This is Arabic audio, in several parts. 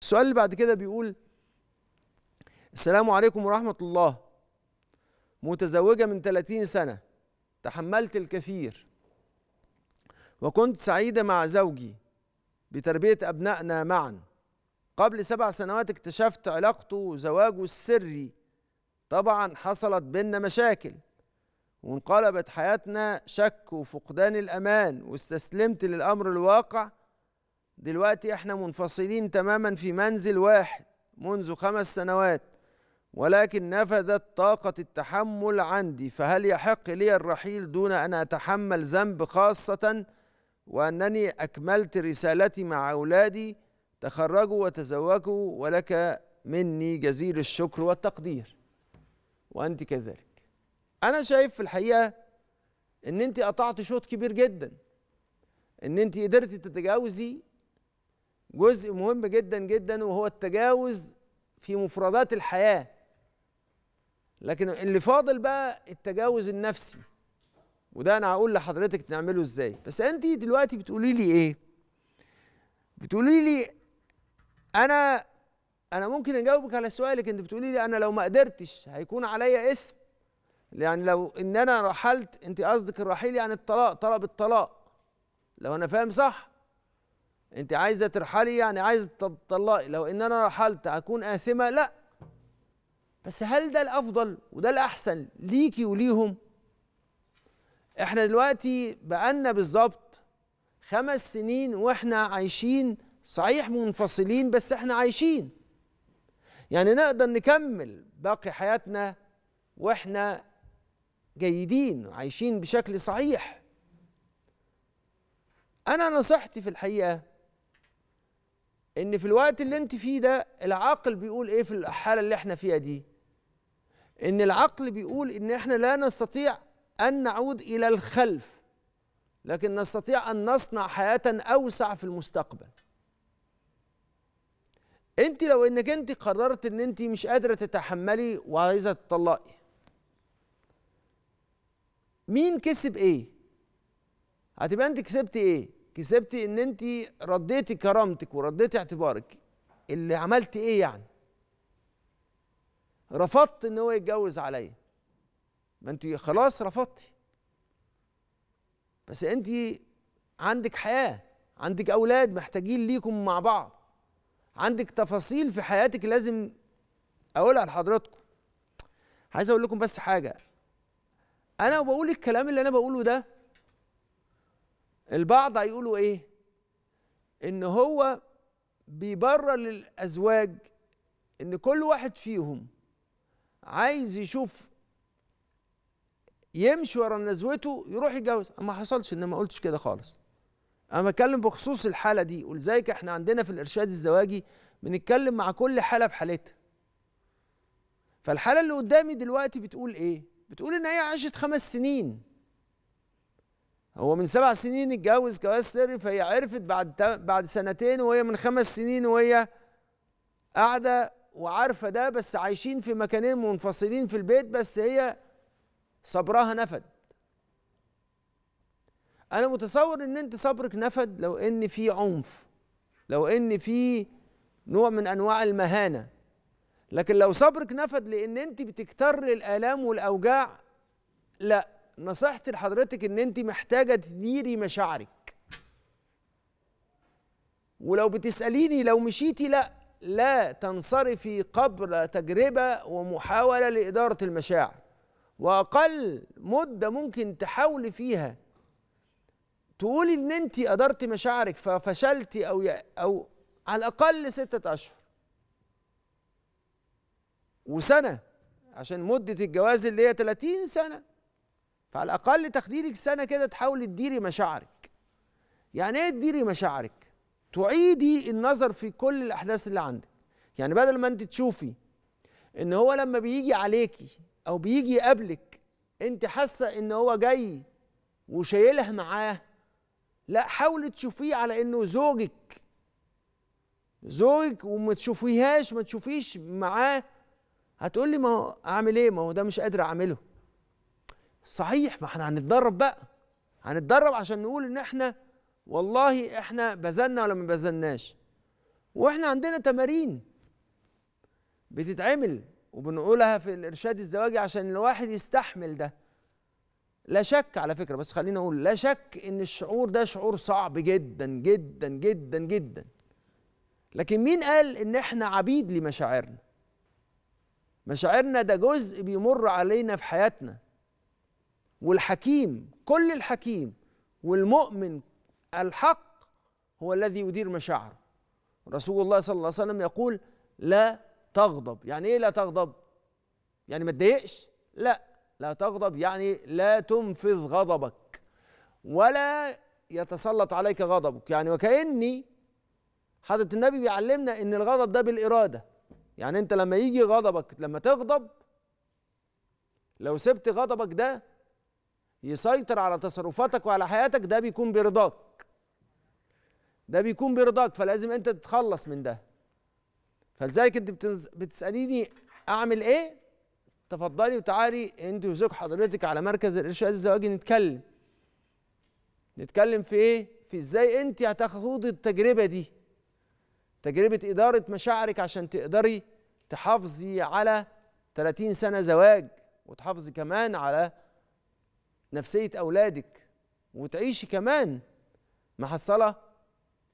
السؤال اللي بعد كده بيقول السلام عليكم ورحمة الله متزوجة من 30 سنة تحملت الكثير وكنت سعيدة مع زوجي بتربية أبنائنا معا قبل سبع سنوات اكتشفت علاقته وزواجه السري طبعا حصلت بينا مشاكل وانقلبت حياتنا شك وفقدان الأمان واستسلمت للأمر الواقع دلوقتي احنا منفصلين تماما في منزل واحد منذ خمس سنوات ولكن نفذت طاقة التحمل عندي فهل يحق لي الرحيل دون أن أتحمل ذنب خاصة وأنني أكملت رسالتي مع أولادي تخرجوا وتزوجوا ولك مني جزيل الشكر والتقدير وأنت كذلك أنا شايف في الحقيقة أن أنت قطعت شوط كبير جدا أن أنت قدرتي تتجاوزي جزء مهم جدا جدا وهو التجاوز في مفردات الحياه لكن اللي فاضل بقى التجاوز النفسي وده انا هقول لحضرتك تعمله ازاي بس انت دلوقتي بتقولي لي ايه بتقولي لي انا انا ممكن اجاوبك على سؤالك انت بتقولي لي انا لو ما قدرتش هيكون عليا اثم يعني لو ان انا رحلت انت قصدك الرحيل يعني الطلاق طلب الطلاق لو انا فاهم صح انت عايزه ترحلي يعني عايزه تطلقي لو ان انا رحلت اكون اثمه لا بس هل ده الافضل وده الاحسن ليكي وليهم احنا دلوقتي بقالنا بالظبط خمس سنين واحنا عايشين صحيح منفصلين بس احنا عايشين يعني نقدر نكمل باقي حياتنا واحنا جيدين عايشين بشكل صحيح انا نصيحتي في الحقيقه ان في الوقت اللي انت فيه ده العقل بيقول ايه في الحاله اللي احنا فيها دي ان العقل بيقول ان احنا لا نستطيع ان نعود الى الخلف لكن نستطيع ان نصنع حياه اوسع في المستقبل انت لو انك انت قررت ان انت مش قادره تتحملي وعايزه تطلقي مين كسب ايه هتبقى انت كسبت ايه كسبتي ان انت رديتي كرامتك ورديتي اعتبارك اللي عملتي ايه يعني رفضت ان هو يتجوز عليا ما انت خلاص رفضتي بس انت عندك حياه عندك اولاد محتاجين ليكم مع بعض عندك تفاصيل في حياتك لازم اقولها لحضراتكم عايز اقول لكم بس حاجه انا بقول الكلام اللي انا بقوله ده البعض هيقولوا ايه ان هو بيبرر للازواج ان كل واحد فيهم عايز يشوف يمشي ورا نزوته يروح يتجوز ما حصلش ان ما قلتش كده خالص انا بتكلم بخصوص الحاله دي ولذلك احنا عندنا في الارشاد الزواجي بنتكلم مع كل حاله بحالتها فالحاله اللي قدامي دلوقتي بتقول ايه بتقول ان هي عاشت خمس سنين هو من سبع سنين اتجوز كواس سري فهي عرفت بعد بعد سنتين وهي من خمس سنين وهي قاعده وعارفه ده بس عايشين في مكانين منفصلين في البيت بس هي صبرها نفد انا متصور ان انت صبرك نفد لو ان في عنف لو ان في نوع من انواع المهانه لكن لو صبرك نفد لان انت بتكتر الالام والاوجاع لا نصيحتي لحضرتك ان انت محتاجه تديري مشاعرك ولو بتساليني لو مشيتي لا لا تنصرفي قبل تجربه ومحاوله لاداره المشاعر واقل مده ممكن تحاولي فيها تقولي ان انت ادرت مشاعرك ففشلتي او او على الاقل سته اشهر وسنه عشان مده الجواز اللي هي 30 سنه فعلى الاقل تقديرك سنه كده تحاولي تديري مشاعرك يعني ايه تديري مشاعرك تعيدي النظر في كل الاحداث اللي عندك يعني بدل ما انت تشوفي ان هو لما بيجي عليكي او بيجي يقابلك انت حاسه ان هو جاي وشايلها معاه لا حاولي تشوفيه على انه زوجك زوجك وما تشوفيهاش ما تشوفيش معاه هتقولي ما هو اعمل ايه ما هو ده مش قادر اعمله صحيح ما احنا هنتدرب بقى هنتدرب عشان نقول ان احنا والله احنا بذلنا ولا ما بذلناش واحنا عندنا تمارين بتتعمل وبنقولها في الارشاد الزواجي عشان الواحد يستحمل ده لا شك على فكره بس خليني اقول لا شك ان الشعور ده شعور صعب جدا جدا جدا جدا لكن مين قال ان احنا عبيد لمشاعرنا مشاعرنا ده جزء بيمر علينا في حياتنا والحكيم كل الحكيم والمؤمن الحق هو الذي يدير مشاعره رسول الله صلى الله عليه وسلم يقول لا تغضب يعني ايه لا تغضب يعني ما تضايقش لا لا تغضب يعني لا تنفذ غضبك ولا يتسلط عليك غضبك يعني وكأني حضرة النبي بيعلمنا ان الغضب ده بالإرادة يعني انت لما يجي غضبك لما تغضب لو سبت غضبك ده يسيطر على تصرفاتك وعلى حياتك ده بيكون برضاك ده بيكون برضاك فلازم انت تتخلص من ده فلذلك انت بتنز... بتساليني اعمل ايه تفضلي وتعالي انت وزوج حضرتك على مركز الارشاد الزواجي نتكلم نتكلم في ايه في ازاي انت هتاخدي التجربه دي تجربه اداره مشاعرك عشان تقدري تحافظي على 30 سنه زواج وتحافظي كمان على نفسيه اولادك وتعيشي كمان محصله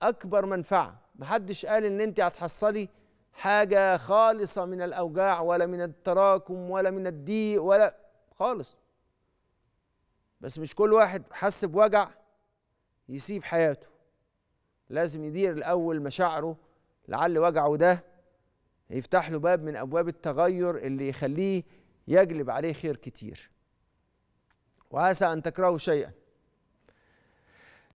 اكبر منفعه محدش قال ان انت هتحصلي حاجه خالصه من الاوجاع ولا من التراكم ولا من الضيق ولا خالص بس مش كل واحد حس بوجع يسيب حياته لازم يدير الاول مشاعره لعل وجعه ده يفتح له باب من ابواب التغير اللي يخليه يجلب عليه خير كتير وعسى أن تكرهوا شيئا